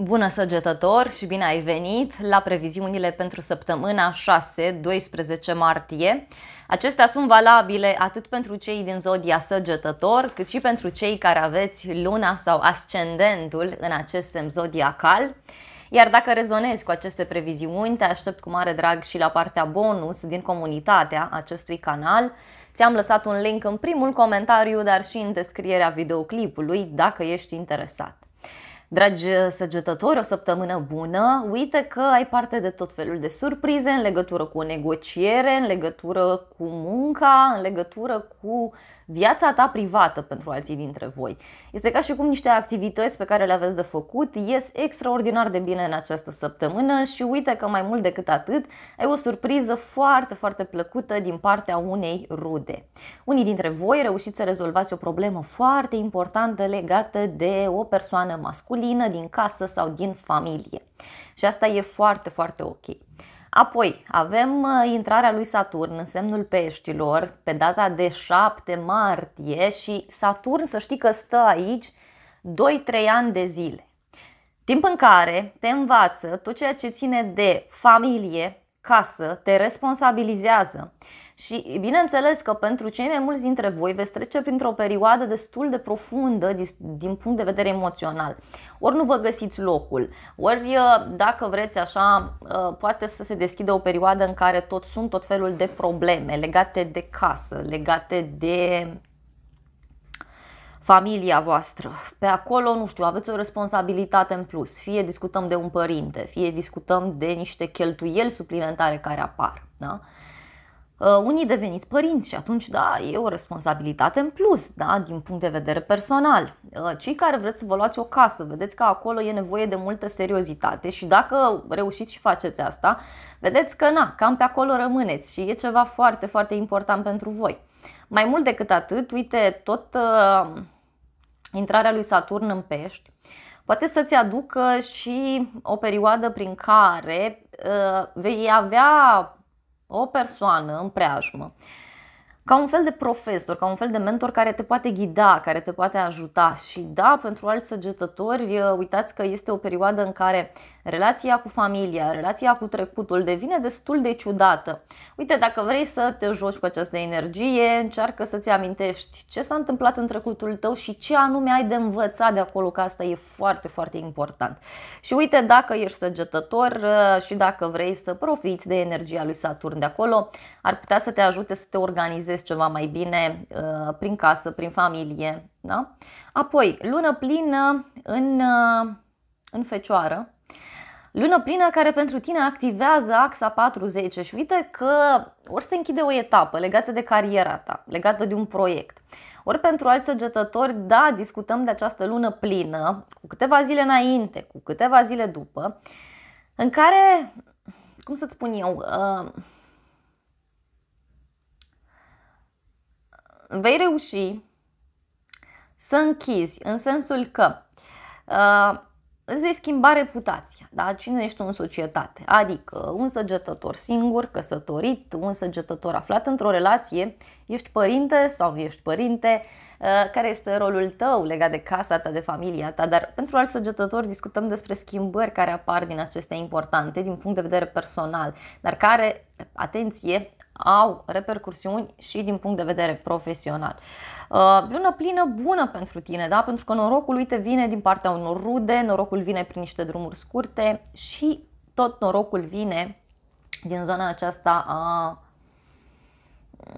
Bună săgetător și bine ai venit la previziunile pentru săptămâna 6-12 martie. Acestea sunt valabile atât pentru cei din zodia săgetător, cât și pentru cei care aveți luna sau ascendentul în acest semn zodiacal. Iar dacă rezonezi cu aceste previziuni, te aștept cu mare drag și la partea bonus din comunitatea acestui canal. Ți-am lăsat un link în primul comentariu, dar și în descrierea videoclipului, dacă ești interesat. Dragi uh, săgetători, o săptămână bună! Uite că ai parte de tot felul de surprize în legătură cu o negociere, în legătură cu munca, în legătură cu viața ta privată pentru alții dintre voi. Este ca și cum niște activități pe care le aveți de făcut ies extraordinar de bine în această săptămână și uite că mai mult decât atât ai o surpriză foarte, foarte plăcută din partea unei rude. Unii dintre voi reușiți să rezolvați o problemă foarte importantă legată de o persoană masculină din casă sau din familie. Și asta e foarte, foarte ok. Apoi avem uh, intrarea lui Saturn în semnul peștilor pe data de 7 martie și Saturn să știi că stă aici 2-3 ani de zile. Timp în care te învață tot ceea ce ține de familie, casă, te responsabilizează și bineînțeles că pentru cei mai mulți dintre voi veți trece printr-o perioadă destul de profundă din punct de vedere emoțional. Ori nu vă găsiți locul, ori uh, dacă vreți așa, uh, poate să se deschidă o perioadă în care tot sunt tot felul de probleme legate de casă, legate de familia voastră. Pe acolo, nu știu, aveți o responsabilitate în plus. Fie discutăm de un părinte, fie discutăm de niște cheltuieli suplimentare care apar. Da? Uh, Uh, unii deveniți părinți și atunci, da, e o responsabilitate în plus, da, din punct de vedere personal. Uh, cei care vreți să vă luați o casă, vedeți că acolo e nevoie de multă seriozitate și dacă reușiți și faceți asta, vedeți că, na, cam pe acolo rămâneți și e ceva foarte, foarte important pentru voi. Mai mult decât atât, uite, tot uh, intrarea lui Saturn în pești poate să-ți aducă și o perioadă prin care uh, vei avea o persoană în preajmă ca un fel de profesor, ca un fel de mentor care te poate ghida, care te poate ajuta. Și da, pentru alți săgetători, uh, uitați că este o perioadă în care relația cu familia, relația cu trecutul devine destul de ciudată. Uite, dacă vrei să te joci cu această energie, încearcă să-ți amintești ce s-a întâmplat în trecutul tău și ce anume ai de învățat de acolo, că asta e foarte, foarte important. Și uite, dacă ești săgetător uh, și dacă vrei să profiți de energia lui Saturn de acolo, ar putea să te ajute să te organizezi organizez ceva mai bine uh, prin casă, prin familie. Da? Apoi, lună plină în, uh, în fecioară, Lună plină care pentru tine activează axa 40 și uite că ori se închide o etapă legată de cariera ta, legată de un proiect, ori pentru alți săgetători, da, discutăm de această lună plină, cu câteva zile înainte, cu câteva zile după, în care, cum să-ți spun eu, uh, vei reuși să închizi în sensul că uh, îți vei schimba reputația, da? cine ești tu în societate, adică un săgetător singur, căsătorit, un săgetător aflat într-o relație, ești părinte sau ești părinte, uh, care este rolul tău legat de casa ta, de familia ta, dar pentru alți săgetători discutăm despre schimbări care apar din acestea importante din punct de vedere personal, dar care, atenție, au repercursiuni și din punct de vedere profesional. Lună uh, plină bună pentru tine, da? pentru că norocul, uite, vine din partea unor rude, norocul vine prin niște drumuri scurte și tot norocul vine din zona aceasta a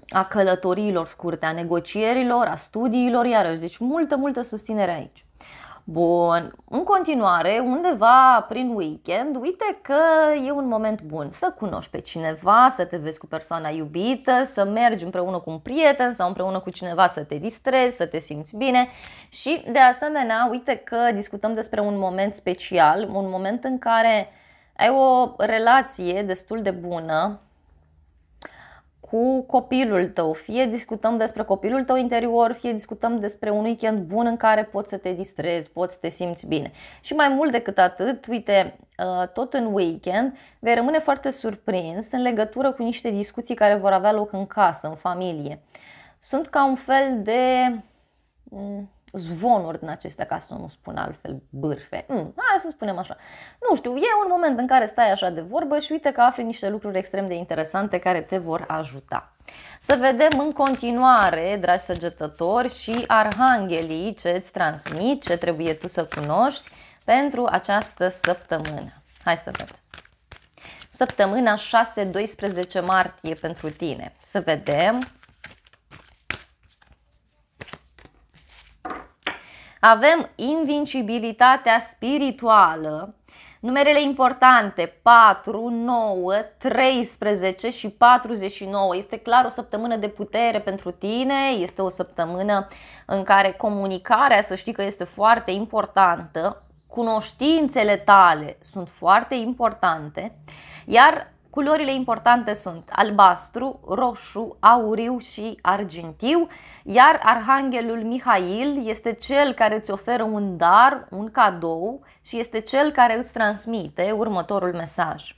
a călătoriilor scurte, a negocierilor, a studiilor, iarăși, deci multă, multă susținere aici. Bun, în continuare, undeva prin weekend, uite că e un moment bun să cunoști pe cineva, să te vezi cu persoana iubită, să mergi împreună cu un prieten sau împreună cu cineva să te distrezi, să te simți bine și de asemenea, uite că discutăm despre un moment special, un moment în care ai o relație destul de bună cu copilul tău. Fie discutăm despre copilul tău interior, fie discutăm despre un weekend bun în care poți să te distrezi, poți să te simți bine. Și mai mult decât atât, uite, uh, tot în weekend vei rămâne foarte surprins în legătură cu niște discuții care vor avea loc în casă, în familie. Sunt ca un fel de mm, zvonuri din acestea, ca să nu spun altfel, bârfe. Mm, hai să spunem așa. Nu știu, e un moment în care stai așa de vorbă și uite că afli niște lucruri extrem de interesante care te vor ajuta. Să vedem în continuare, dragi săgetători, și arhanghelii ce îți transmit, ce trebuie tu să cunoști pentru această săptămână. Hai să vedem. Săptămâna 6-12 martie pentru tine. Să vedem Avem invincibilitatea spirituală, numerele importante 4, 9, 13 și 49. Este clar o săptămână de putere pentru tine, este o săptămână în care comunicarea, să știi că este foarte importantă, cunoștințele tale sunt foarte importante, iar Culorile importante sunt albastru, roșu, auriu și argintiu, iar arhanghelul Mihail este cel care îți oferă un dar, un cadou și este cel care îți transmite următorul mesaj.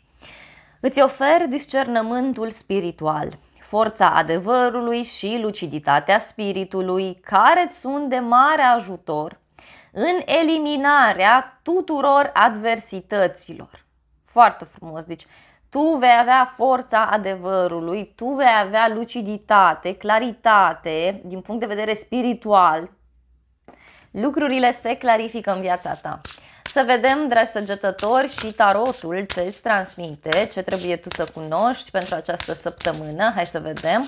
Îți ofer discernământul spiritual, forța adevărului și luciditatea spiritului, care îți sunt de mare ajutor în eliminarea tuturor adversităților. Foarte frumos, deci tu vei avea forța adevărului, tu vei avea luciditate, claritate din punct de vedere spiritual. Lucrurile se clarifică în viața ta. Să vedem, dragi săgetători, și tarotul ce îți transmite, ce trebuie tu să cunoști pentru această săptămână. Hai să vedem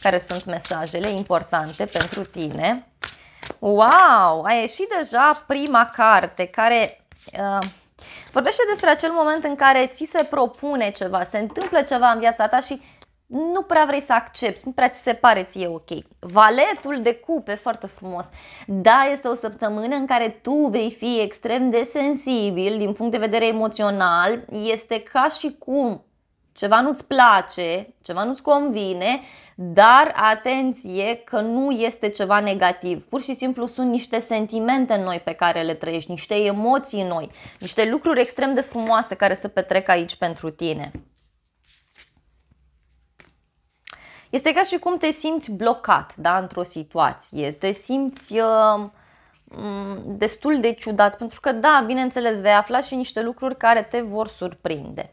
care sunt mesajele importante pentru tine. Wow! A ieșit deja prima carte care... Uh, Vorbește despre acel moment în care ți se propune ceva, se întâmplă ceva în viața ta și nu prea vrei să accepti, nu prea ți se pare ție ok. Valetul de cupe, foarte frumos. Da, este o săptămână în care tu vei fi extrem de sensibil din punct de vedere emoțional. Este ca și cum ceva nu-ți place, ceva nu-ți convine, dar atenție că nu este ceva negativ. Pur și simplu sunt niște sentimente noi pe care le trăiești, niște emoții noi, niște lucruri extrem de frumoase care se petrec aici pentru tine. Este ca și cum te simți blocat da, într-o situație, te simți uh, mm, destul de ciudat, pentru că da, bineînțeles, vei afla și niște lucruri care te vor surprinde.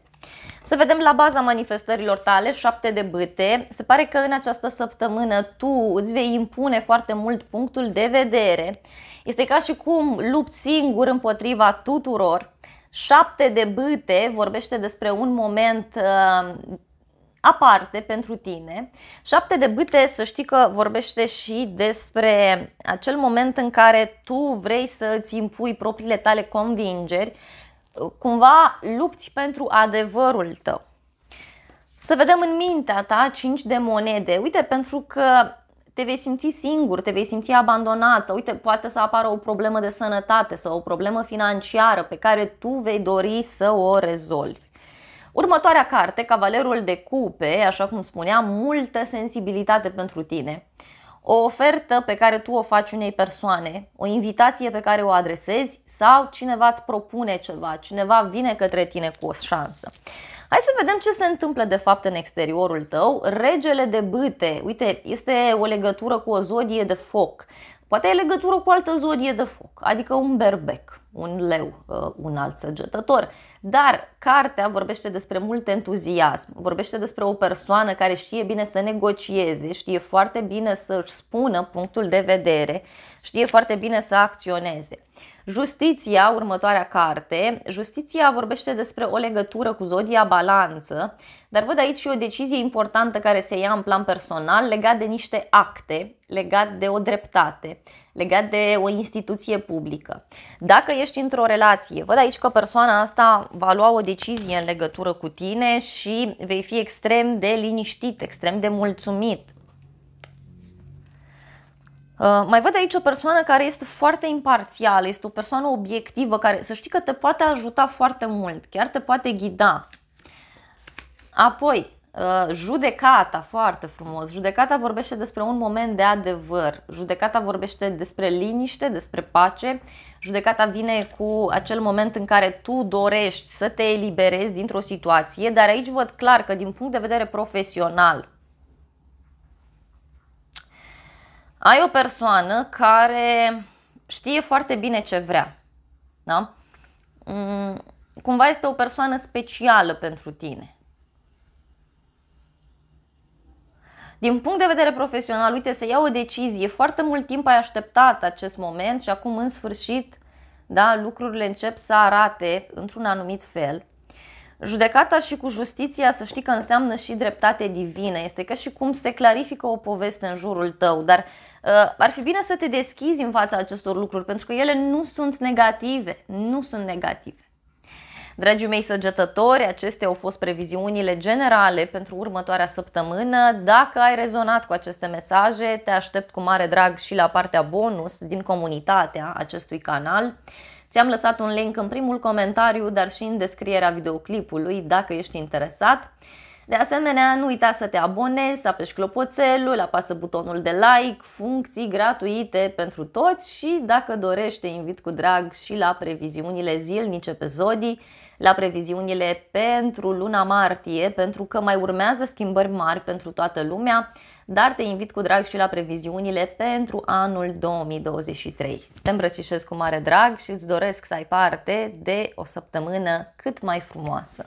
Să vedem la baza manifestărilor tale, șapte de bâte. Se pare că în această săptămână tu îți vei impune foarte mult punctul de vedere. Este ca și cum lupt singur împotriva tuturor. Șapte de bâte vorbește despre un moment uh, aparte pentru tine. Șapte de bâte, să știi că vorbește și despre acel moment în care tu vrei să îți impui propriile tale convingeri cumva lupți pentru adevărul tău. Să vedem în mintea ta 5 de monede. Uite, pentru că te vei simți singur, te vei simți abandonat sau uite, poate să apară o problemă de sănătate sau o problemă financiară pe care tu vei dori să o rezolvi. Următoarea carte, Cavalerul de Cupe, așa cum spuneam, multă sensibilitate pentru tine. Uh, o ofertă pe care tu o faci unei persoane, o invitație pe care o adresezi sau cineva îți propune ceva, cineva vine către tine cu o șansă. Hai să vedem ce se întâmplă de fapt în exteriorul tău. Regele de bâte, uite, este o legătură cu o zodie de foc. Poate e legătură cu altă zodie de foc, adică un berbec, un leu, uh, un alt săgetător. Dar cartea vorbește despre mult entuziasm, vorbește despre o persoană care știe bine să negocieze, știe foarte bine să-și spună punctul de vedere, știe foarte bine să acționeze. Justiția, următoarea carte, Justiția vorbește despre o legătură cu zodia balanță, dar văd aici și o decizie importantă care se ia în plan personal legat de niște acte, legat de o dreptate, legat de o instituție publică. Dacă ești într-o relație, văd aici că persoana asta va lua o decizie în legătură cu tine și vei fi extrem de liniștit, extrem de mulțumit, Uh, mai văd aici o persoană care este foarte imparțială, este o persoană obiectivă care să știi că te poate ajuta foarte mult, chiar te poate ghida. Apoi, uh, judecata, foarte frumos. Judecata vorbește despre un moment de adevăr. Judecata vorbește despre liniște, despre pace. Judecata vine cu acel moment în care tu dorești să te eliberezi dintr-o situație, dar aici văd clar că din punct de vedere profesional, ai o persoană care știe foarte bine ce vrea. Da? Mm, cumva este o persoană specială pentru tine. Din punct de vedere profesional, uite, să iau o decizie, foarte mult timp ai așteptat acest moment și acum în sfârșit, da, lucrurile încep să arate într-un anumit fel. Judecata și cu justiția să știi că înseamnă și dreptate divină. Este ca și cum se clarifică o poveste în jurul tău, dar uh, ar fi bine să te deschizi în fața acestor lucruri, pentru că ele nu sunt negative, nu sunt negative. Dragii mei săgetători, acestea au fost previziunile generale pentru următoarea săptămână. Dacă ai rezonat cu aceste mesaje, te aștept cu mare drag și la partea bonus din comunitatea acestui canal. Ți-am lăsat un link în primul comentariu, dar și în descrierea videoclipului dacă ești interesat. De asemenea, nu uita să te abonezi, să apeși clopoțelul, apasă butonul de like, funcții gratuite pentru toți și, dacă dorești, te invit cu drag și la previziunile zilnice pe zodii, la previziunile pentru luna martie, pentru că mai urmează schimbări mari pentru toată lumea, dar te invit cu drag și la previziunile pentru anul 2023. Te îmbrățișez cu mare drag și îți doresc să ai parte de o săptămână cât mai frumoasă.